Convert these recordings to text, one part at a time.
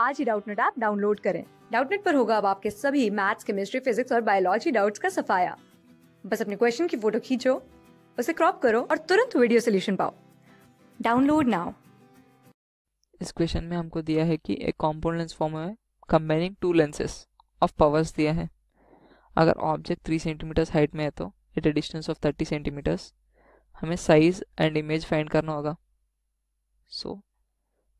आज ही Doubtnut app download करें डाउटनेट पर होगा अब आपके सभी मैथ्स केमिस्ट्री फिजिक्स और बायोलॉजी डाउट्स का सफाया बस अपने क्वेश्चन की फोटो खींचो उसे क्रॉप करो और तुरंत वीडियो सोल्यूशन पाओ डाउनलोड नाउ इस क्वेश्चन में हमको दिया है कि एक कॉम्पोन लेंस फॉर्म है combining two lenses of powers दिया है अगर ऑब्जेक्ट थ्री सेंटीमीटर्स हाइट में है तो at a distance of thirty centimetres हमें साइज एंड इमेज फाइंड करना होगा सो so,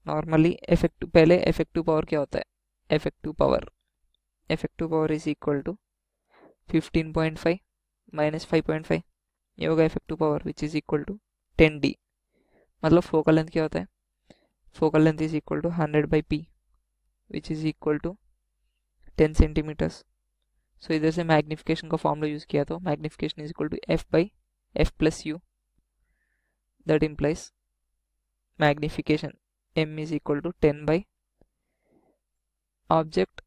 नॉर्मली इफेक्टिव पहले इफेक्टिव पावर क्या होता है effective power effective power is equal to fifteen point five minus five point five ये होगा effective power which is equal to ten D मतलब focal length क्या होता है focal length is equal to hundred by P which is equal to ten centimetres so इधर से magnification का formula use किया तो magnification is equal to F by F plus U that implies magnification m is equal to 10 by object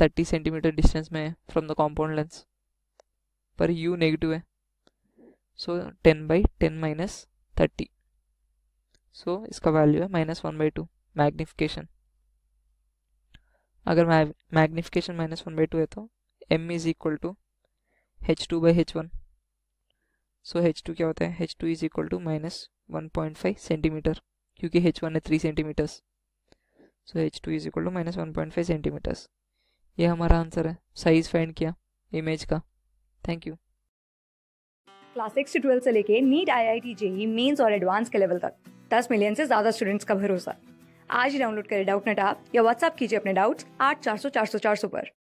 thirty centimetre distance में है from the compound lens पर u negative है so ten by ten minus thirty so इसका value है minus one by two magnification अगर magnification minus one by two है तो m is equal to H two by H one so H two क्या होता है H two is equal to minus one point five centimetre क्योंकि h1 है three centimetres so H two is equal to minus one point five centimetres ये हमारा answer है size find किया image का thank you class six to twelfth से लेके NEET I I T JEE mains और एडवांस के लेवल तक दस मिलियन से ज्यादा स्टूडेंट्स का भरोसा आज ही डाउनलोड करें डाउट नेट ऐप या व्हाट्सएप कीजिए अपने डाउट्स आठ चार सौ चार सौ चार सौ पर